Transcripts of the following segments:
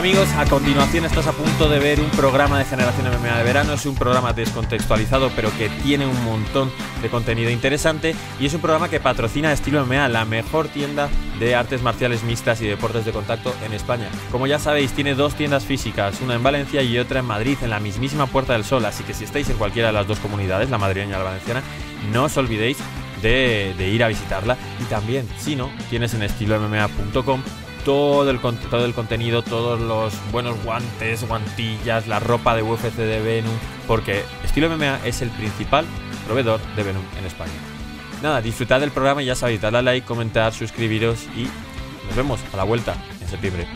amigos, a continuación estás a punto de ver un programa de Generación MMA de verano. Es un programa descontextualizado, pero que tiene un montón de contenido interesante. Y es un programa que patrocina Estilo MMA, la mejor tienda de artes marciales mixtas y deportes de contacto en España. Como ya sabéis, tiene dos tiendas físicas, una en Valencia y otra en Madrid, en la mismísima Puerta del Sol. Así que si estáis en cualquiera de las dos comunidades, la madrileña y la valenciana, no os olvidéis de, de ir a visitarla. Y también, si no, tienes en estilomma.com todo el, todo contenido, todos los buenos guantes, guantillas, la ropa de UFC de Venom, porque Estilo MMA es el principal proveedor de Venom en España. Nada, disfrutad del programa y ya sabéis, dadle a like, comentar, suscribiros y nos vemos a la vuelta en septiembre.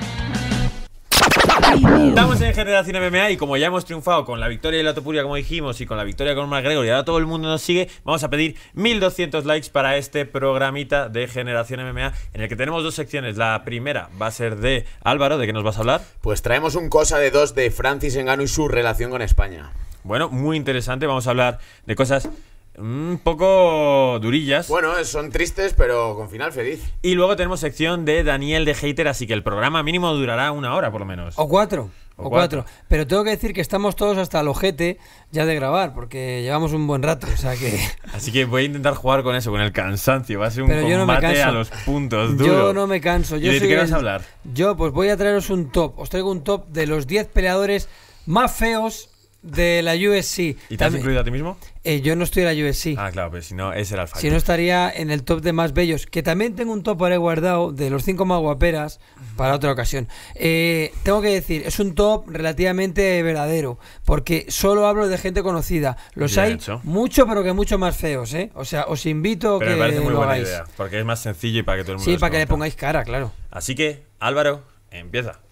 Estamos en Generación MMA y como ya hemos triunfado con la victoria de la Topuria, como dijimos, y con la victoria con McGregor, y ahora todo el mundo nos sigue, vamos a pedir 1200 likes para este programita de Generación MMA, en el que tenemos dos secciones. La primera va a ser de Álvaro, ¿de qué nos vas a hablar? Pues traemos un cosa de dos de Francis Engano y su relación con España. Bueno, muy interesante, vamos a hablar de cosas un poco durillas. Bueno, son tristes, pero con final feliz. Y luego tenemos sección de Daniel de Hater, así que el programa mínimo durará una hora por lo menos. O cuatro. O, cuatro. Pero tengo que decir que estamos todos hasta el ojete ya de grabar, porque llevamos un buen rato. sea que... Así que voy a intentar jugar con eso, con el cansancio. Va a ser un Pero combate no a los puntos duro. Yo no me canso. Yo de hablar? Yo, pues voy a traeros un top. Os traigo un top de los 10 peleadores más feos de la USC. ¿Y te has incluido a ti mismo? Eh, yo no estoy en la USC. Ah, claro, pero pues si no, ese el fallo. Si no, estaría en el top de más bellos. Que también tengo un top por ahí guardado de los cinco más guaperas para otra ocasión. Eh, tengo que decir, es un top relativamente verdadero. Porque solo hablo de gente conocida. Los hay mucho, pero que mucho más feos, ¿eh? O sea, os invito a que muy lo buena Porque es más sencillo y para que todo el mundo. Sí, para que le pongáis cara, claro. Así que, Álvaro, empieza.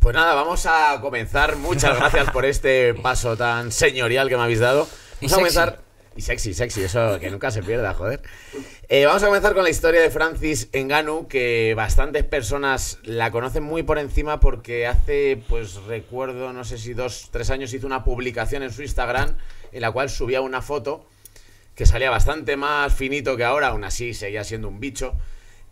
Pues nada, vamos a comenzar. Muchas gracias por este paso tan señorial que me habéis dado. Vamos a comenzar. Y sexy, sexy, eso que nunca se pierda, joder. Eh, vamos a comenzar con la historia de Francis Enganu, que bastantes personas la conocen muy por encima porque hace, pues recuerdo, no sé si dos, tres años hizo una publicación en su Instagram en la cual subía una foto que salía bastante más finito que ahora, aún así seguía siendo un bicho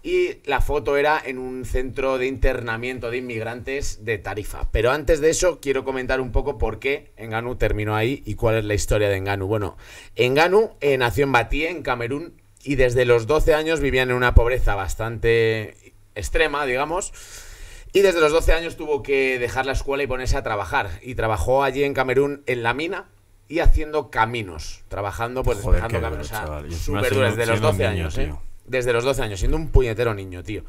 y la foto era en un centro de internamiento de inmigrantes de Tarifa. Pero antes de eso, quiero comentar un poco por qué Enganu terminó ahí y cuál es la historia de Enganu. Bueno, Enganu eh, nació en Batí, en Camerún, y desde los 12 años vivían en una pobreza bastante extrema, digamos. Y desde los 12 años tuvo que dejar la escuela y ponerse a trabajar. Y trabajó allí en Camerún en la mina, y haciendo caminos, trabajando, pues dejando caminos. desde los 12 años. ¿eh? desde los 12 años, siendo un puñetero niño, tío.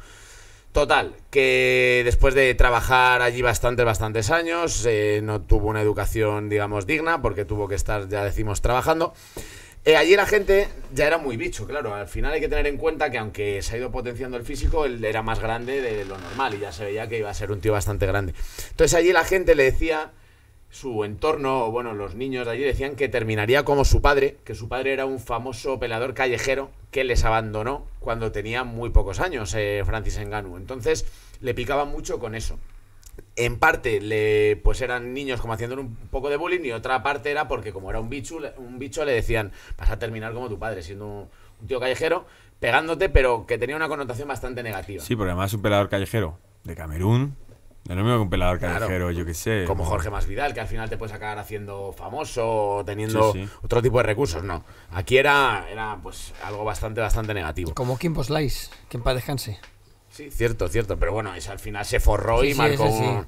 Total, que después de trabajar allí bastantes, bastantes años, eh, no tuvo una educación, digamos, digna, porque tuvo que estar, ya decimos, trabajando. Eh, allí la gente ya era muy bicho, claro. Al final hay que tener en cuenta que aunque se ha ido potenciando el físico, él era más grande de lo normal y ya se veía que iba a ser un tío bastante grande. Entonces allí la gente le decía su entorno, bueno, los niños de allí decían que terminaría como su padre, que su padre era un famoso pelador callejero que les abandonó cuando tenía muy pocos años, eh, Francis Enganu. Entonces le picaba mucho con eso. En parte le, pues eran niños como haciendo un poco de bullying y otra parte era porque como era un bicho, un bicho le decían, vas a terminar como tu padre, siendo un, un tío callejero, pegándote, pero que tenía una connotación bastante negativa. Sí, porque además es un pelador callejero de Camerún, lo mismo un pelador yo qué sé. Como Jorge Masvidal que al final te puedes acabar haciendo famoso o teniendo otro tipo de recursos. No. Aquí era, era pues algo bastante, bastante negativo. Como Kimbo Slice, que en Sí, cierto, cierto. Pero bueno, al final se forró y marcó, un,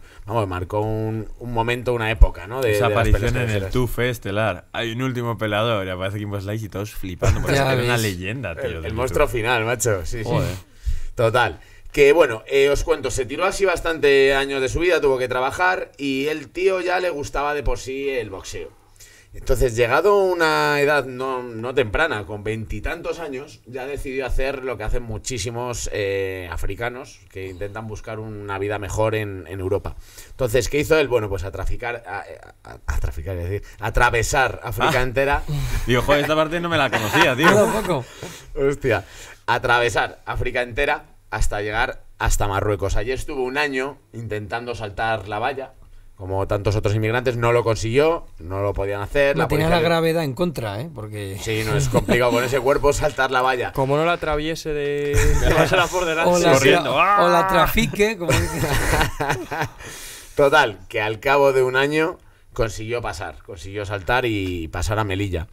marcó un, momento, una época, ¿no? De, Esa aparición en el Tufe Estelar. Hay un último pelador y aparece Kimbo Slice y todos flipando. una leyenda, tío. El, monstruo final, macho. Sí, sí. Total. Que bueno, eh, os cuento, se tiró así bastante años de su vida, tuvo que trabajar y el tío ya le gustaba de por sí el boxeo. Entonces, llegado a una edad no, temprana, con veintitantos años, ya decidió hacer lo que hacen muchísimos eh, africanos que intentan buscar una vida mejor en, Europa. Entonces, ¿qué hizo él? Bueno, pues a traficar, a, traficar, es decir, atravesar África ah. entera. Digo, joder, esta parte no me la conocía, tío. Hostia, atravesar África entera hasta llegar hasta Marruecos. Allí estuvo un año intentando saltar la valla, como tantos otros inmigrantes, no lo consiguió, no lo podían hacer. la tenía la gravedad en contra, ¿eh? Porque... Sí, no es complicado con ese cuerpo saltar la valla. Como no la atraviese de... la por o la, ¡Ah! trafique, Total, que al cabo de un año consiguió pasar, consiguió saltar y pasar a Melilla.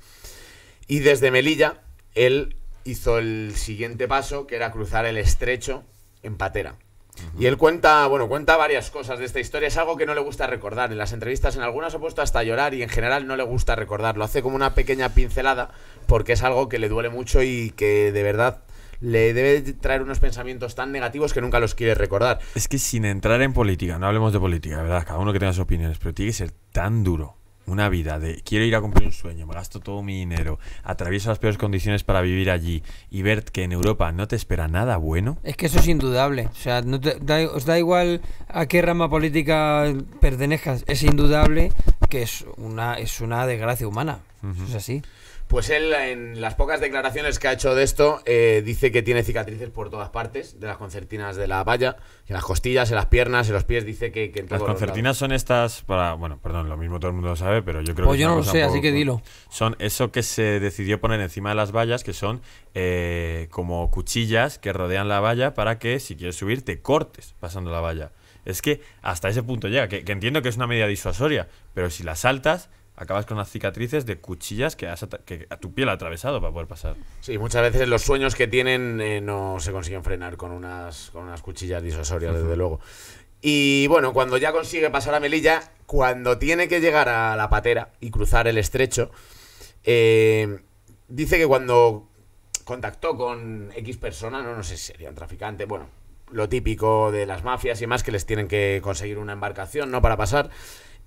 Y desde Melilla, él hizo el siguiente paso, que era cruzar el estrecho en patera. Y él cuenta, bueno, cuenta varias cosas de esta historia. Es algo que no le gusta recordar. En las entrevistas, en algunas ha puesto hasta llorar y en general no le gusta recordarlo. Hace como una pequeña pincelada porque es algo que le duele mucho y que de verdad le debe traer unos pensamientos tan negativos que nunca los quiere recordar. Es que sin entrar en política, no hablemos de política, ¿verdad? Cada uno que tenga sus opiniones, pero tiene que ser tan duro una vida de quiero ir a cumplir un sueño, me gasto todo mi dinero, atravieso las peores condiciones para vivir allí y ver que en Europa no te espera nada bueno. Es que eso es indudable. O sea, no os da igual a qué rama política pertenezcas. Es indudable que es una, es una desgracia humana. Es así. Pues él, en las pocas declaraciones que ha hecho de esto, eh, dice que tiene cicatrices por todas partes, de las concertinas de la valla, en las costillas, en las piernas, en los pies, dice que... las concertinas son estas para... Bueno, perdón, lo mismo todo el mundo lo sabe, pero yo creo pues que... Pues yo no lo sé, así que dilo. Son eso que se decidió poner encima de las vallas, que son eh, como cuchillas que rodean la valla para que si quieres subir te cortes pasando la valla es que hasta ese punto llega, que, entiendo que es una medida disuasoria, pero si la saltas, acabas con las cicatrices de cuchillas que, a tu piel ha atravesado para poder pasar. Sí, muchas veces los sueños que tienen eh, no se consiguen frenar con unas, unas cuchillas disuasorias, desde luego. Y bueno, cuando ya consigue pasar a Melilla, cuando tiene que llegar a la patera y cruzar el estrecho, eh, dice que cuando contactó con X persona, no, no sé si sería un traficante, bueno, lo típico de las mafias y más que les tienen que conseguir una embarcación, ¿no? Para pasar.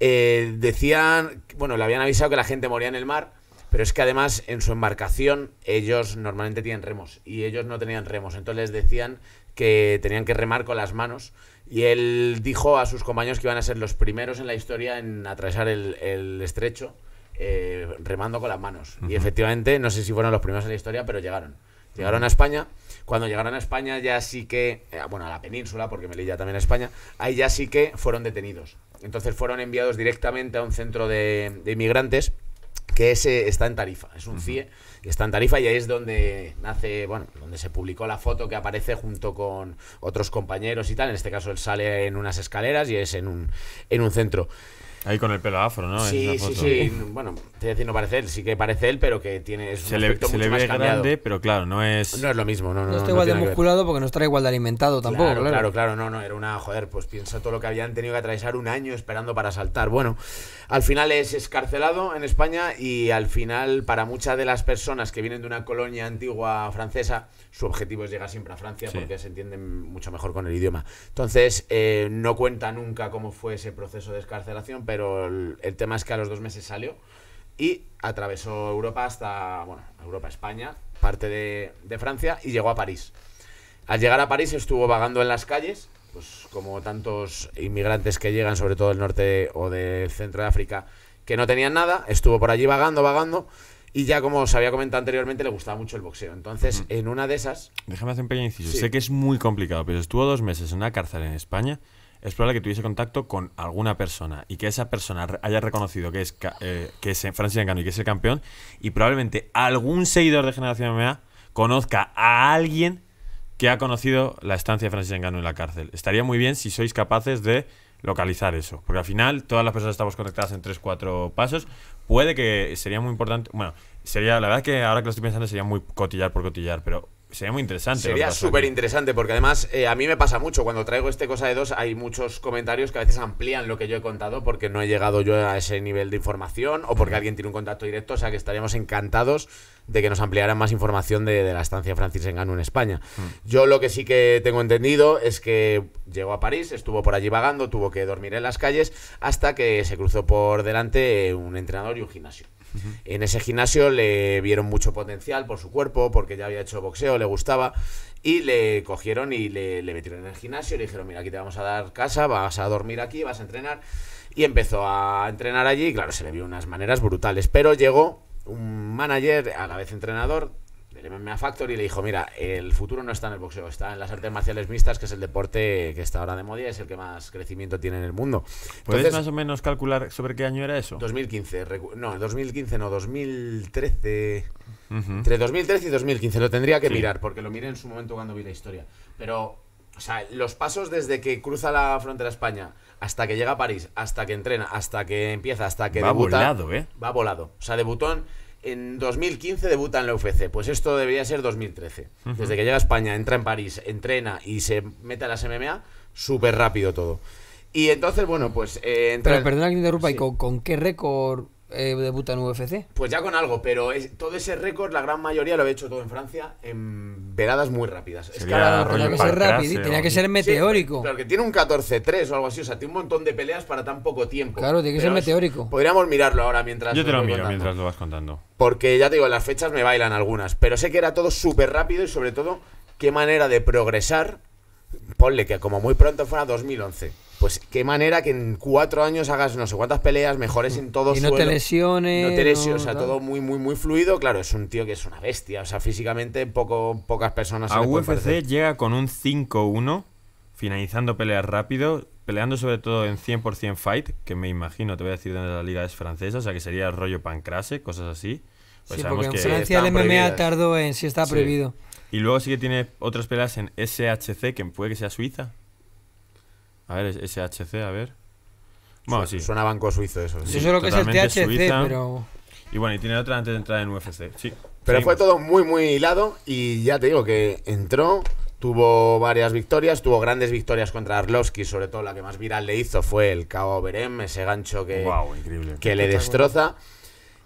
Eh, decían, bueno, le habían avisado que la gente moría en el mar, pero es que además en su embarcación ellos normalmente tienen remos y ellos no tenían remos, entonces les decían que tenían que remar con las manos y él dijo a sus compañeros que iban a ser los primeros en la historia en atravesar el, estrecho eh, remando con las manos. Y efectivamente, no sé si fueron los primeros en la historia, pero llegaron. Llegaron a España. Cuando llegaron a España ya sí que, eh, bueno, a la península, porque me Melilla también a España, ahí ya sí que fueron detenidos. Entonces fueron enviados directamente a un centro de, inmigrantes que ese está en Tarifa, es un CIE, está en Tarifa y ahí es donde nace, bueno, donde se publicó la foto que aparece junto con otros compañeros y tal, en este caso él sale en unas escaleras y es en un, en un centro. Ahí con el pelo afro, ¿no? Sí, sí, sí. Bueno, estoy diciendo parece él, sí que parece él, pero que tiene. Es se, le, ve grande, pero claro, no es. No es lo mismo, no, no. No está igual de musculado porque no está igual de alimentado tampoco, claro, claro. Claro, no, no. Era una, joder, pues piensa todo lo que habían tenido que atravesar un año esperando para saltar. Bueno, al final es escarcelado en España y al final, para muchas de las personas que vienen de una colonia antigua francesa, su objetivo es llegar siempre a Francia porque se entienden mucho mejor con el idioma. Entonces, eh, no cuenta nunca cómo fue ese proceso de escarcelación, pero pero el, tema es que a los dos meses salió y atravesó Europa hasta, bueno, Europa, España, parte de, Francia y llegó a París. Al llegar a París estuvo vagando en las calles, pues como tantos inmigrantes que llegan, sobre todo del norte o del centro de África, que no tenían nada, estuvo por allí vagando, vagando. Y ya, como os había comentado anteriormente, le gustaba mucho el boxeo. Entonces, en una de esas. Déjame hacer un pequeño inciso. Sé que es muy complicado, pero estuvo dos meses en una cárcel en España es probable que tuviese contacto con alguna persona y que esa persona haya reconocido que es, eh, que es Francis Engano y que es el campeón y probablemente algún seguidor de Generación MMA conozca a alguien que ha conocido la estancia de Francis Ngannou en la cárcel. Estaría muy bien si sois capaces de localizar eso, porque al final todas las personas estamos conectadas en 3 4 pasos, puede que sería muy importante, bueno, sería la verdad que ahora que lo estoy pensando sería muy cotillar por cotillar, pero Sería muy interesante. Sería súper interesante porque además eh, a mí me pasa mucho. Cuando traigo este cosa de dos hay muchos comentarios que a veces amplían lo que yo he contado porque no he llegado yo a ese nivel de información o porque alguien tiene un contacto directo. O sea que estaríamos encantados de que nos ampliaran más información de, la estancia Francis Engano en España. Yo lo que sí que tengo entendido es que llegó a París, estuvo por allí vagando, tuvo que dormir en las calles hasta que se cruzó por delante un entrenador y un gimnasio. En ese gimnasio le vieron mucho potencial por su cuerpo, porque ya había hecho boxeo, le gustaba. Y le cogieron y le, le metieron en el gimnasio y le dijeron, mira, aquí te vamos a dar casa, vas a dormir aquí, vas a entrenar. Y empezó a entrenar allí y claro, se le vio unas maneras brutales. Pero llegó un manager, a la vez entrenador, le el MMA Factory le dijo, mira, el futuro no está en el boxeo, está en las artes marciales mixtas, que es el deporte que está ahora de moda y es el que más crecimiento tiene en el mundo. ¿Puedes más o menos calcular sobre qué año era eso? 2015, no, 2015 no, 2013... Entre 2013 y 2015 lo tendría que mirar, porque lo miré en su momento cuando vi la historia. Pero, o sea, los pasos desde que cruza la frontera España hasta que llega a París, hasta que entrena, hasta que empieza, hasta que va volado, ¿eh? Va volado. O sea, debutó en en 2015 debuta en la UFC. Pues esto debería ser 2013. Desde que llega a España, entra en París, entrena y se mete a las MMA, súper rápido todo. Y entonces, bueno, pues eh, entra. Pero perdona que interrumpa, ¿y con, qué récord eh, debuta en UFC. Pues ya con algo, pero todo ese récord, la gran mayoría lo he hecho todo en Francia en veladas muy rápidas. que tenía que ser rápido, tenía que ser meteórico. claro, que tiene un 14-3 o algo así, o sea, tiene un montón de peleas para tan poco tiempo. Claro, tiene que ser meteórico. podríamos mirarlo ahora mientras. Yo te lo, miro mientras lo vas contando. Porque ya te digo, las fechas me bailan algunas, pero sé que era todo súper rápido y sobre todo, qué manera de progresar. Ponle que como muy pronto fuera 2011 pues qué manera que en cuatro años hagas no sé cuántas peleas, mejores en todo Y no te lesiones. No te lesiones, o sea, todo muy, muy, muy fluido. Claro, es un tío que es una bestia. O sea, físicamente poco, pocas personas. A UFC llega con un 5-1, finalizando peleas rápido, peleando sobre todo en 100% fight, que me imagino, te voy a decir, en la liga es francesa, o sea, que sería rollo pancrase, cosas así. Pues sí, porque en Francia el MMA tardó en si está prohibido. Y luego sí que tiene otras peleas en SHC, que puede que sea Suiza. A ver, SHC, a ver. Bueno, sí. Suena banco suizo eso. Sí, eso que es el THC, pero. Y bueno, y tiene otra antes de entrar en UFC, sí. Pero fue todo muy, muy hilado y ya te digo que entró, tuvo varias victorias, tuvo grandes victorias contra Arlovski, sobre todo la que más viral le hizo fue el KO Berem, ese gancho que, que le destroza.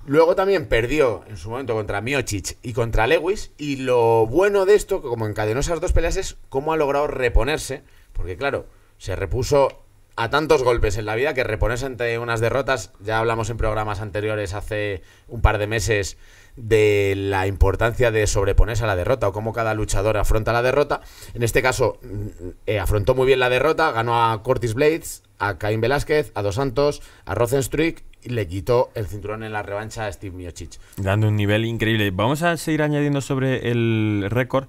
Luego también perdió en su momento contra Miocic y contra Lewis. Y lo bueno de esto, que como encadenó esas dos peleas, es cómo ha logrado reponerse. Porque claro, se repuso a tantos golpes en la vida que reponerse ante unas derrotas. Ya hablamos en programas anteriores hace un par de meses de la importancia de sobreponerse a la derrota o cómo cada luchador afronta la derrota. En este caso, mm, eh, afrontó muy bien la derrota, ganó a Curtis Blades, a Caín Velázquez, a Dos Santos, a Rosenstruik y le quitó el cinturón en la revancha a Steve Miocic. Dando un nivel increíble. Vamos a seguir añadiendo sobre el récord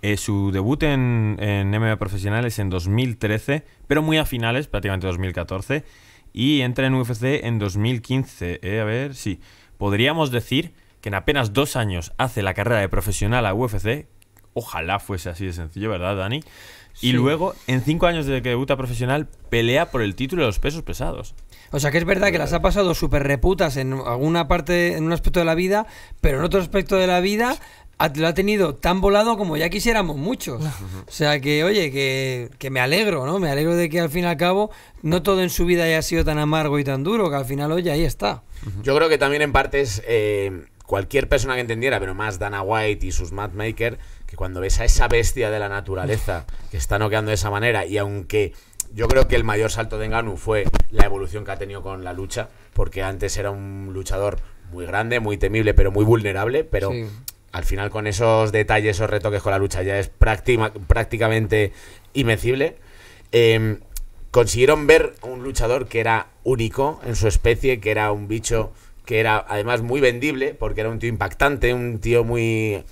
eh, su debut en, en MMA profesional es en 2013, pero muy a finales, prácticamente 2014. Y entra en UFC en 2015. Eh, a ver, sí. Podríamos decir que en apenas dos años hace la carrera de profesional a UFC. Ojalá fuese así de sencillo, ¿verdad, Dani? Y luego, en cinco años desde que debuta profesional, pelea por el título de los pesos pesados. O sea que es verdad que las ha pasado súper reputas en alguna parte, en un aspecto de la vida, pero en otro aspecto de la vida lo ha tenido tan volado como ya quisiéramos muchos. O sea que, oye, que, me alegro, ¿no? Me alegro de que al fin y al cabo no todo en su vida haya sido tan amargo y tan duro, que al final, oye, ahí está. Yo creo que también en partes eh, cualquier persona que entendiera, pero más Dana White y sus Madmaker, que cuando ves a esa bestia de la naturaleza que está noqueando de esa manera, y aunque yo creo que el mayor salto de Enganu fue la evolución que ha tenido con la lucha, porque antes era un luchador muy grande, muy temible, pero muy vulnerable, pero al final con esos detalles, esos retoques con la lucha ya es prácticamente invencible. Em, consiguieron ver un luchador que era único en su especie, que era un bicho que era además muy vendible, porque era un tío impactante, un tío muy...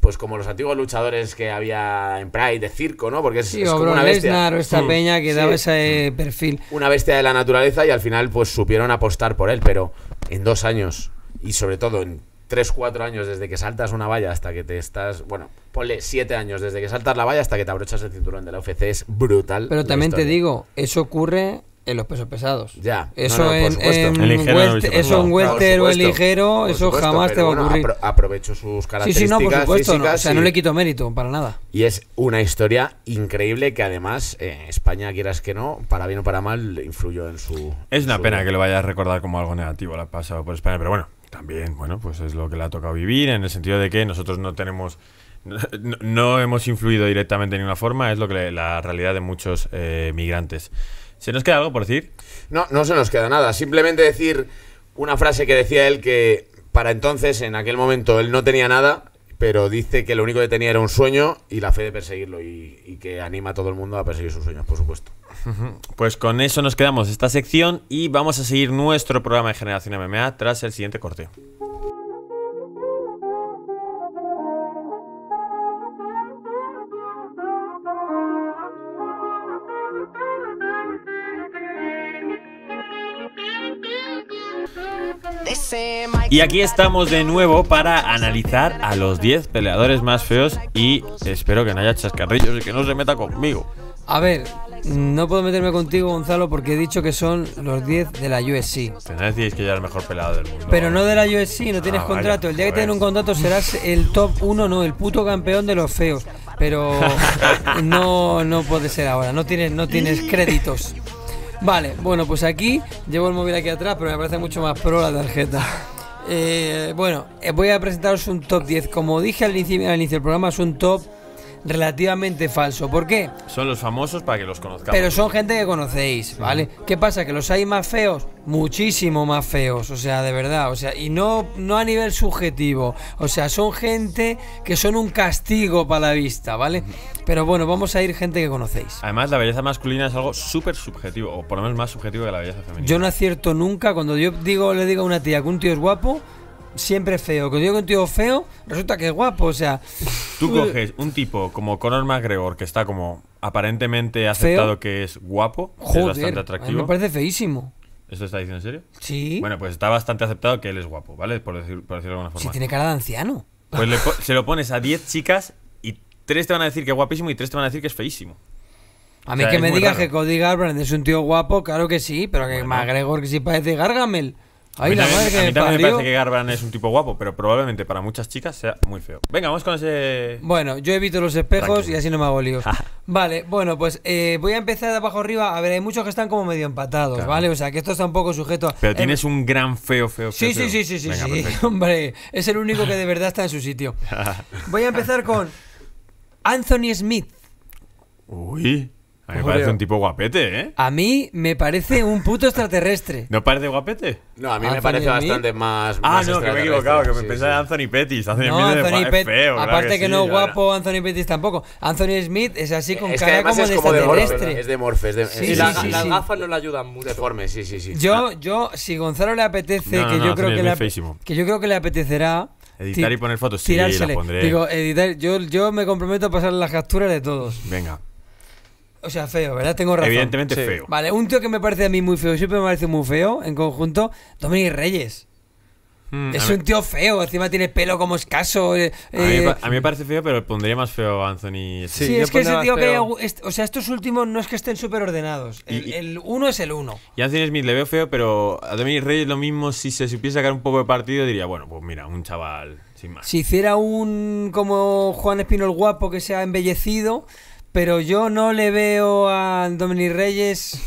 Pues como los antiguos luchadores que había en Pride de circo, ¿no? Porque es, una bestia. Mm. Una bestia de la naturaleza y al final pues supieron apostar por él, pero en dos años y sobre todo en 3-4 años desde que saltas una valla hasta que te estás. Bueno, ponle 7 años desde que saltas la valla hasta que te abrochas el cinturón de la UFC. Es brutal. Pero también te digo, eso ocurre en los pesos pesados. Ya. Eso es en, ligero, eso welter o el ligero, eso jamás te va a ocurrir. Bueno, aprovecho sus características. Sí, sí, no, por supuesto. o sea, no le quito mérito para nada. Y es una historia increíble que además eh, España, quieras que no, para bien o para mal, influyó en su. Es una pena que lo vayas a recordar como algo negativo, la pasado por España, pero bueno, también, bueno, pues es lo que le ha tocado vivir, en el sentido de que nosotros no tenemos no, hemos influido directamente de ninguna forma, es lo que la realidad de muchos eh, migrantes. ¿Se nos queda algo por decir? No, no se nos queda nada. Simplemente decir una frase que decía él que para entonces, en aquel momento, él no tenía nada, pero dice que lo único que tenía era un sueño y la fe de perseguirlo y que anima a todo el mundo a perseguir sus sueños, por supuesto. Pues con eso nos quedamos esta sección y vamos a seguir nuestro programa de Generación MMA tras el siguiente corte. Y aquí estamos de nuevo para analizar a los 10 peleadores más feos y espero que no haya chascarrillos y que no se meta conmigo. A ver, no puedo meterme contigo, Gonzalo, porque he dicho que son los 10 de la USC. Tendrás 10 que ya es el mejor pelado del mundo. Pero no de la USC, no tienes ah, contrato. El día que tengas un contrato serás el top 1, no, el puto campeón de los feos. Pero no, no puede ser ahora, no tienes, no tienes créditos. Vale, bueno, pues aquí llevo el móvil aquí atrás, pero me parece mucho más pro la tarjeta. Eh, bueno, eh, voy a presentaros un top 10. Como dije al inicio, al inicio del programa, es un top relativamente falso. ¿Por qué? Son los famosos para que los conozcamos. Pero son gente que conocéis, ¿vale? ¿Qué pasa? Que los hay más feos, muchísimo más feos, o sea, de verdad, o sea, y no, no a nivel subjetivo, o sea, son gente que son un castigo para la vista, ¿vale? Pero bueno, vamos a ir gente que conocéis. Además, la belleza masculina es algo súper subjetivo, o por lo menos más subjetivo que la belleza femenina. Yo no acierto nunca cuando yo digo, le digo a una tía que un tío es guapo, siempre feo. Cuando digo que un tío feo, resulta que es guapo, o sea. Tú coges un tipo como Conor McGregor, que está como aparentemente aceptado que es guapo, es bastante atractivo. me parece feísimo. ¿Esto está diciendo en serio? Sí. Bueno, pues está bastante aceptado que él es guapo, ¿vale? Por, decir, decirlo de alguna forma. Si tiene cara de anciano. Pues le se lo pones a 10 chicas y 3 te van a decir que es guapísimo y 3 te van a decir que es feísimo. A mí que me digas que Cody Garbrandt es un tío guapo, claro que sí, pero que McGregor que sí parece Gargamel a mí me parece que Garban es un tipo guapo, pero probablemente para muchas chicas sea muy feo. Venga, vamos con ese. Bueno, yo evito los espejos y así no me hago líos. vale, bueno, pues eh, voy a empezar de abajo arriba. A ver, hay muchos que están como medio empatados, ¿vale? O sea, que esto está un poco sujeto. Pero eh, tienes un gran feo, feo, sí, Sí, sí, sí, sí, sí. Hombre, es el único que de verdad está en su sitio. voy a empezar con Anthony Smith. Uy me parece un tipo guapete, ¿eh? A mí me parece un puto extraterrestre. ¿No parece guapete? No, a mí ah, me parece bastante más. Ah, no, que me he equivocado, que me sí, pensaba Anthony Pettis. no, Anthony Pettis, Aparte que, no es guapo, Anthony Pettis tampoco. Anthony Smith es así con cara como, es de como extraterrestre. De es de morfe, es de. Sí, las gafas no le ayudan mucho. Deforme, sí, sí, sí. Yo, yo, si Gonzalo le apetece, que, yo creo que, le, apetecerá. Editar y poner fotos, sí, las pondré. Digo, editar, yo, yo me comprometo a pasar las capturas de todos. Venga. O sea, feo, ¿verdad? Tengo razón. Evidentemente feo. Vale, un tío que me parece a mí muy feo, siempre me parece muy feo en conjunto, Dominic Reyes. Hmm, es un tío feo, encima tiene pelo como escaso. Eh, eh, a, mí, me parece feo, pero pondría más feo a Anthony. Sí, es que ese tío que. o sea, estos últimos no es que estén súper ordenados. El, uno es el uno. Y Anthony Smith le veo feo, pero a Dominic Reyes lo mismo, si se supiese sacar un poco de partido, diría, bueno, pues mira, un chaval sin más. Si hiciera un como Juan Espino el guapo que se ha embellecido pero yo no le veo a Dominic Reyes.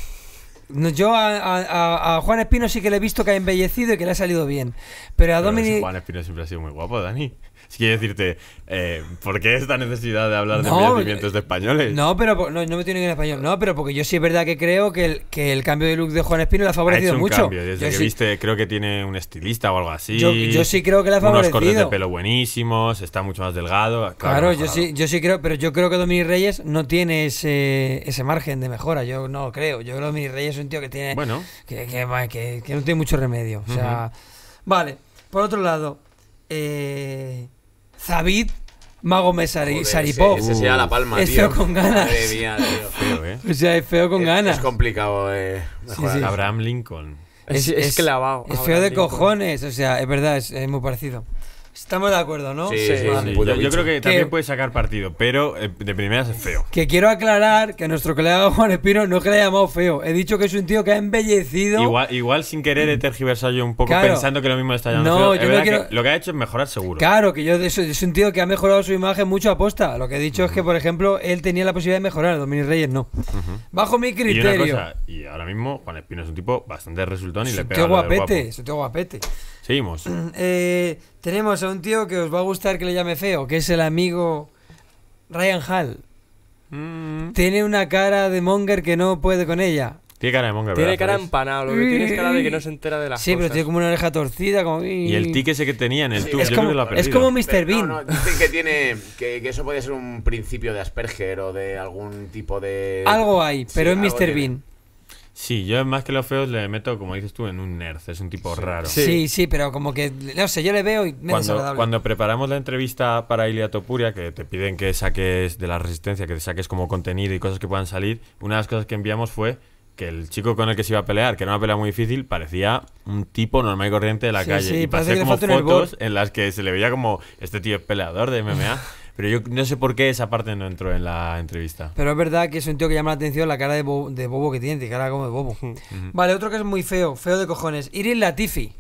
yo a, Juan Espino sí que le he visto que ha embellecido y que le ha salido bien. Pero a Dominic. Juan Espino siempre ha sido muy guapo, Dani quiero decirte, eh, ¿por qué esta necesidad de hablar de emprendimientos de españoles? No, pero no, me tiene que en español. No, pero porque yo sí es verdad que creo que el, cambio de look de Juan Espino le ha favorecido ha hecho un mucho. Cambio. Desde que viste, creo que tiene un estilista o algo así. Yo, sí creo que le ha favorecido. Unos cortes de pelo buenísimos, está mucho más delgado. Claro, yo sí, yo sí creo, pero yo creo que Dominic Reyes no tiene ese, margen de mejora. Yo no creo. Yo creo que Dominic Reyes es un tío que tiene. Bueno. Que, no tiene mucho remedio. O sea. Vale. Por otro lado. Eh, Zabit Mago Saripov. Ese, sea la palma, es tío. feo con ganas. Madre mía, tío. Feo, ¿eh? O sea, es feo con ganas. Es complicado. Eh, Abraham Lincoln. Es, es, es clavado. Es feo de cojones. O sea, es verdad, es, muy parecido. Estamos de acuerdo, ¿no? Sí, sí, Yo, creo que, también puede sacar partido, pero eh, de primeras es feo. Que quiero aclarar que nuestro colega Juan Espino no es que le haya llamado feo. He dicho que es un tío que ha embellecido. Igual, sin querer he tergiversado yo un poco pensando que lo mismo está llamando no, Yo lo que ha hecho es mejorar seguro. Claro, que yo es, un tío que ha mejorado su imagen mucho a posta Lo que he dicho es que, por ejemplo, él tenía la posibilidad de mejorar, Dominic Reyes no. Bajo mi criterio. Y, ahora mismo Juan Espino es un tipo bastante resultón y le pega. guapete, se te tío guapete. Seguimos. Eh, tenemos a un tío que os va a gustar que le llame feo, que es el amigo Ryan Hall. Mm. Tiene una cara de monger que no puede con ella. Tiene cara de monger, Tiene cara empanado, lo que tiene es cara de que no se entera de las cosas. Sí, pero tiene como una oreja torcida. Como... Y el tique ese que tenía en el sí, es, yo como, creo que lo es como Mr. Bean. dicen que, tiene, que, eso puede ser un principio de Asperger o de algún tipo de. Algo hay, pero es Mr. Bean. Sí, yo más que los feos le meto, como dices tú, en un nerd. Es un tipo raro. Sí. sí. pero como que, no sé, yo le veo y me cuando, cuando preparamos la entrevista para Ilia Topuria, que te piden que saques de la resistencia, que te saques como contenido y cosas que puedan salir, una de las cosas que enviamos fue que el chico con el que se iba a pelear, que era una pelea muy difícil, parecía un tipo normal y corriente de la calle. y pasé como fotos en, en, las que se le veía como este tío peleador de MMA. Pero yo no sé por qué esa parte no entró en la entrevista. Pero es verdad que es un tío que llama la atención la cara de, bobo que tiene, de cara como de bobo. Vale, otro que es muy feo, feo de cojones. Iris Latifi.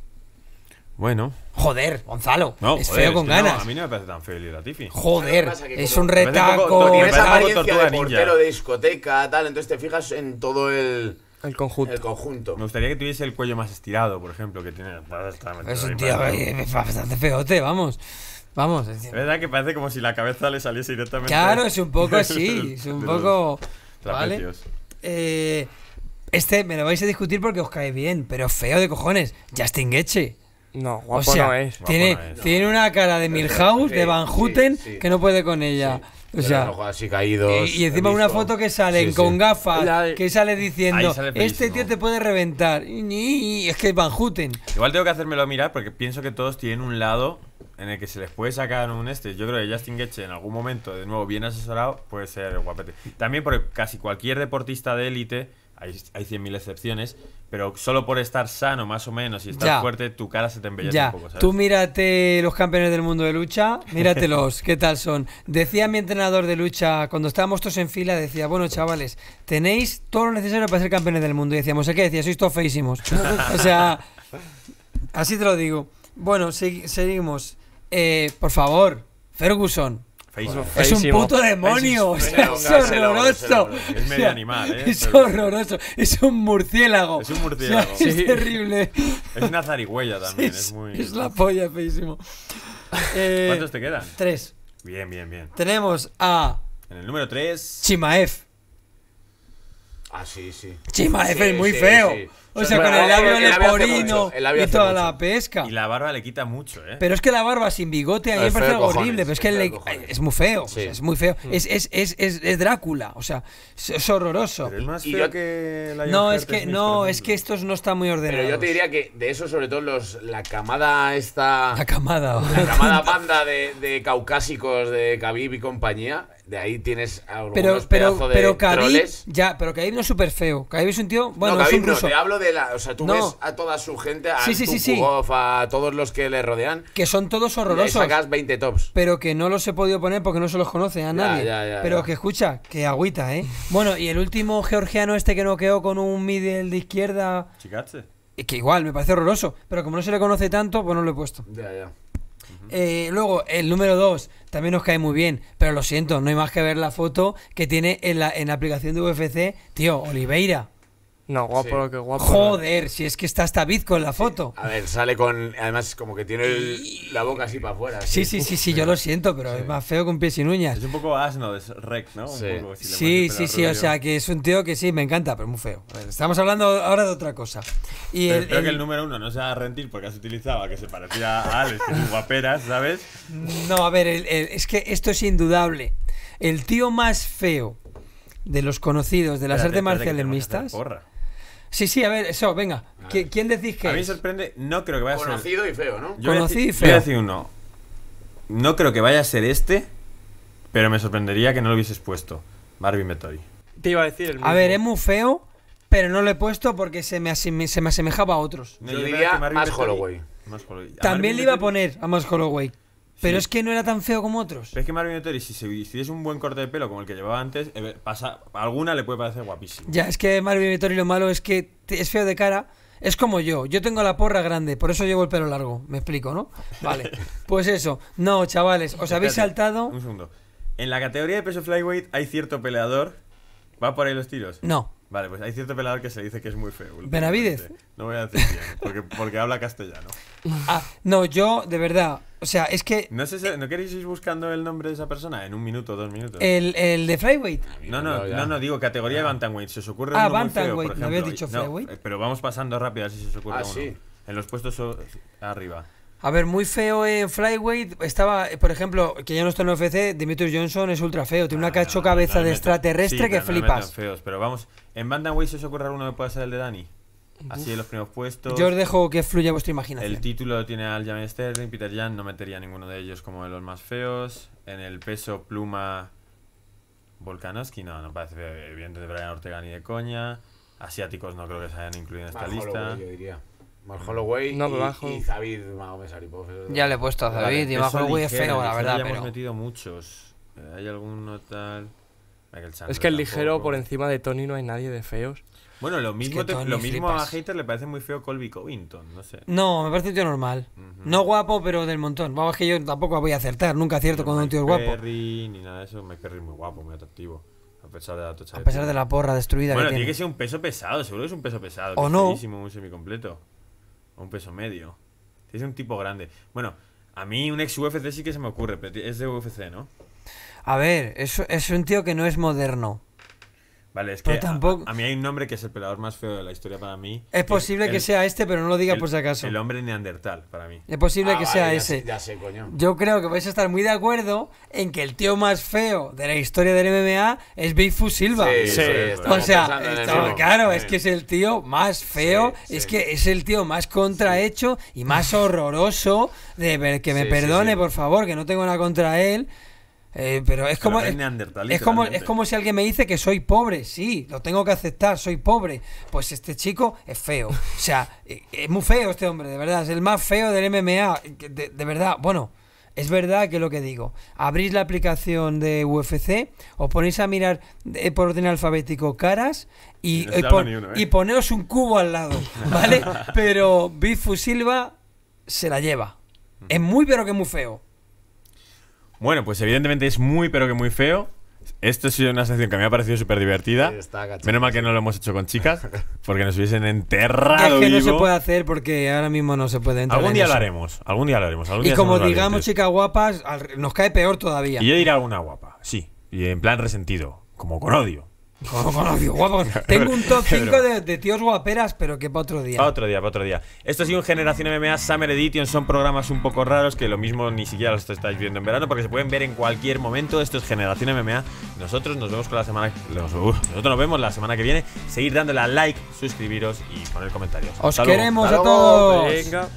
Bueno. Joder, Gonzalo. es feo con ganas. a mí no me parece tan feo el Latifi. Joder, es un retaco. Tiene apariencia de portero de discoteca, tal. Entonces te fijas en todo el. conjunto. Me gustaría que tuviese el cuello más estirado, por ejemplo, que tiene. Es un tío eh, bastante feote, vamos. Vamos. Es verdad que parece como si la cabeza le saliese directamente. Claro, es un poco así. Es un poco. ¿vale? Eh, este me lo vais a discutir porque os cae bien, pero feo de cojones. Justin Getche. No, o sea, no es. Tiene, tiene una cara de Milhouse, de Van Houten, que no puede con ella. O sea, así caídos, y, encima una foto que sale con gafas, que sale diciendo, este tío te puede reventar. Y, que es que Van Houten. Igual tengo que hacérmelo mirar porque pienso que todos tienen un lado en el que se les puede sacar un este. Yo creo que Justin Getche en algún momento, de nuevo, bien asesorado, puede ser guapete. También porque casi cualquier deportista de élite, hay, hay 100.000 excepciones, pero solo por estar sano más o menos y estar fuerte, tu cara se te embellece un poco. Tú mírate los campeones del mundo de lucha, míratelos, qué tal son. Decía mi entrenador de lucha, cuando estábamos todos en fila, decía, bueno chavales, tenéis todo lo necesario para ser campeones del mundo. Y decíamos, ¿Eh, ¿qué decía? Sois todos feísimos. o sea, así te lo digo. Bueno, seguimos eh, por favor, Ferguson. es un puto demonio, es horroroso. Es medio animal, ¿eh? Es horroroso, es un murciélago. Es un murciélago. es terrible. Es una zarigüeya también, es, la polla, feísimo. ¿Cuántos te quedan? Tres. Bien, bien, bien. Tenemos a... En el número tres... Chimaef. Ah, sí, sí. Chimaef es muy feo. O sea, con el labio leporino y toda la pesca. Y la barba le quita mucho, ¿eh? Pero es que la barba sin bigote a mí horrible. Pero es que eh, es muy feo. Es muy feo. Mm. Es, es, Drácula. O sea, es horroroso. es que la No, es que, no es que estos no están muy ordenados. Pero yo te diría que de eso, sobre todo, los, la camada esta. La camada. La camada banda de, caucásicos de Khabib y compañía de ahí tienes algunos pero, pero, pero, de pero ya, pero Khabib no es súper feo. Khabib es un tío, bueno, es un ruso. No, te hablo de la, o sea, tú ves a toda su gente, a sí, sí, a todos los que le rodean. Que son todos horrorosos. sacas 20 tops. Pero que no los he podido poner porque no se los conoce a nadie. pero que escucha, que agüita, ¿eh? Bueno, y el último georgiano este que no quedó con un middle de izquierda... Chicache. Que igual, me parece horroroso. Pero como no se le conoce tanto, pues no lo he puesto. Ya, ya. Eh, luego, el número 2 también nos cae muy bien, pero lo siento, no hay más que ver la foto que tiene en la, en la aplicación de UFC, tío, Oliveira. No, guapo que guapo. Joder, si es que está hasta bizco en la foto. A ver, sale con. Además, como que tiene la boca así para afuera. Sí, sí, sí, sí, yo lo siento, pero es más feo que un y sin uñas. Es un poco asno, es rec, ¿no? sí, sí, sí, o sea, que es un tío que sí, me encanta, pero muy feo. estamos hablando ahora de otra cosa. Y que el número uno no sea rentil porque has utilizado a que se parecía a Alex, guaperas, ¿sabes? No, a ver, es que esto es indudable. El tío más feo de los conocidos de las artes marciales mixtas. Sí, sí, a ver, eso, venga. ¿Quién decís que A mí me sorprende, no creo que vaya a ser... Conocido y feo, ¿no? Conocido y feo. Voy a decir uno. No creo que vaya a ser este, pero me sorprendería que no lo hubieses puesto. Marvin Vettori. Te iba a decir el mismo. A ver, es muy feo, pero no lo he puesto porque se me, se me asemejaba a otros. yo, diría más Holloway. También le iba a poner a más Holloway, pero es que no era tan feo como otros. es que Marvin Vittori, si, se, es un buen corte de pelo como el que llevaba antes, eh, pasa, alguna le puede parecer guapísima Ya, es que Marvin Vittori lo malo es que es feo de cara. Es como yo, yo tengo la porra grande, por eso llevo el pelo largo. Me explico, ¿no? Vale. Pues eso. No, chavales, os habéis saltado. Un segundo. En la categoría de peso flyweight hay cierto peleador. ¿Va por ahí los tiros? No. Vale, pues hay cierto peleador que se dice que es muy feo. Benavides. No voy a decir porque habla castellano. Ah, no, yo, de verdad. O sea, es que. No, ¿no queréis ir buscando el nombre de esa persona en un minuto, dos minutos. El, de Flyweight. No, no, no, digo categoría de ah. Bantamweight. Se os ocurre Ah, dicho Flyweight. Eh, pero vamos pasando rápido así se os ocurre ah, uno. sí. En los puestos arriba. A ver, muy feo en Flyweight. Estaba, por ejemplo, que ya no está en UFC, dimitri Johnson es ultra feo. Tiene una cacho cabeza de extraterrestre que flipas. feos, pero vamos. En Bantamweight se os ocurre alguno que pueda ser el de Dani. Así de los primeros puestos. Yo os dejo que fluya vuestra imaginación. El título lo tiene Aljamain Sterling, Peter Jan, no metería ninguno de ellos como de los más feos. En el peso, Pluma, Volkanovski, no, no parece Bien de Brian Ortega ni de coña. Asiáticos no creo que se hayan incluido en esta lista. Holloway, yo diría. Mark Holloway y, David Zavid Ya le he puesto a David y Mal Holloway es feo, la verdad. pero... hemos metido muchos. Eh, ¿Hay alguno tal? es que el ligero por encima de Tony no hay nadie de feos. Bueno, lo mismo, lo mismo a Hater le parece muy feo Colby Covington, no sé. No, me parece un tío normal. No guapo, pero del montón. Vamos, es que yo tampoco voy a acertar, nunca acierto con cuando un tío es guapo. Perry, ni nada de eso, me Perry es muy guapo, muy atractivo. A pesar de la tocha. A pesar de, la porra destruida. Bueno, que tiene. que ser un peso pesado, seguro que es un peso pesado. O no. Un semicompleto. O un peso medio. Tiene un tipo grande. Bueno, a mí un ex UFC sí que se me ocurre, pero es de UFC, ¿no? A ver, es un tío que no es moderno. Vale, es que tampoco... a, mí hay un nombre que es el pelador más feo de la historia para mí. Es posible que sea este, pero no lo digas por si acaso. El hombre neandertal para mí. Es posible ah, que sea ese. Ya sé, coño. Yo creo que vais a estar muy de acuerdo en que el tío más feo de la historia del MMA es Bifu Silva. Sí, sí, o sea, claro, es que es el tío más feo, es que es el tío más contrahecho y más horroroso de que me perdone, por favor, que no tengo nada contra él. Eh, pero es como, es, como es como si alguien me dice que soy pobre, sí, lo tengo que aceptar, soy pobre. Pues este chico es feo. O sea, eh, es muy feo este hombre, de verdad, es el más feo del MMA, de, verdad. Bueno, es verdad que lo que digo, abrís la aplicación de UFC, os ponéis a mirar eh, por orden alfabético caras y, y, un cubo al lado, ¿vale? pero Bifu Silva se la lleva. Es muy pero que muy feo. Bueno, pues evidentemente es muy, pero que muy feo. Esto ha sido una sección que me ha parecido súper divertida. Menos mal que no lo hemos hecho con chicas, porque nos hubiesen enterrado. Es que no se puede hacer porque ahora mismo no se puede entrar. Algún día lo haremos, y como digamos chicas guapas, nos cae peor todavía. Y yo diría alguna guapa, sí. Y en plan resentido, como con odio. Tengo un top 5 de, tíos guaperas, pero que para otro día. Para otro día, para otro día. Esto ha sido un Generación MMA Summer Edition. Son programas un poco raros que lo mismo ni siquiera los estáis viendo en verano porque se pueden ver en cualquier momento. Esto es Generación MMA. Nosotros nos vemos con la semana. Uh, nosotros nos vemos la semana que viene. Seguir dándole a like, suscribiros y poner comentarios. Os queremos a todos.